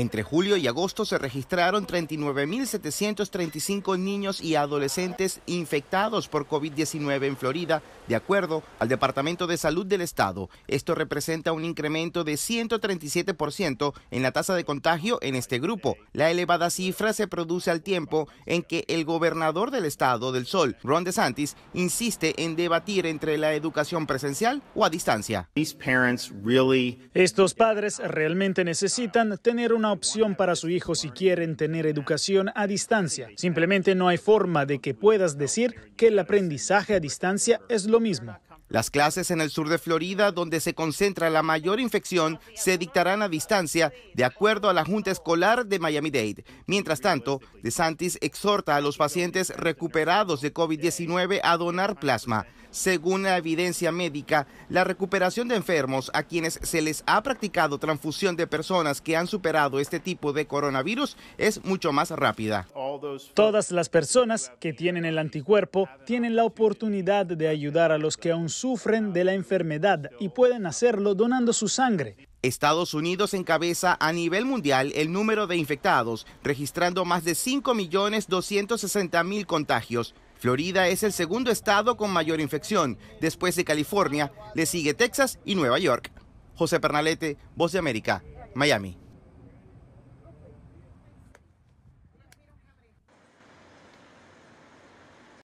Entre julio y agosto se registraron 39.735 niños y adolescentes infectados por COVID-19 en Florida, de acuerdo al Departamento de Salud del Estado. Esto representa un incremento de 137% en la tasa de contagio en este grupo. La elevada cifra se produce al tiempo en que el gobernador del Estado del Sol, Ron DeSantis, insiste en debatir entre la educación presencial o a distancia. Estos padres realmente necesitan tener una opción para su hijo si quieren tener educación a distancia. Simplemente no hay forma de que puedas decir que el aprendizaje a distancia es lo mismo. Las clases en el sur de Florida, donde se concentra la mayor infección, se dictarán a distancia de acuerdo a la Junta Escolar de Miami-Dade. Mientras tanto, DeSantis exhorta a los pacientes recuperados de COVID-19 a donar plasma. Según la evidencia médica, la recuperación de enfermos a quienes se les ha practicado transfusión de personas que han superado este tipo de coronavirus es mucho más rápida. Todas las personas que tienen el anticuerpo tienen la oportunidad de ayudar a los que aún sufren de la enfermedad y pueden hacerlo donando su sangre. Estados Unidos encabeza a nivel mundial el número de infectados, registrando más de 5.260.000 contagios. Florida es el segundo estado con mayor infección. Después de California, le sigue Texas y Nueva York. José Pernalete, Voz de América, Miami.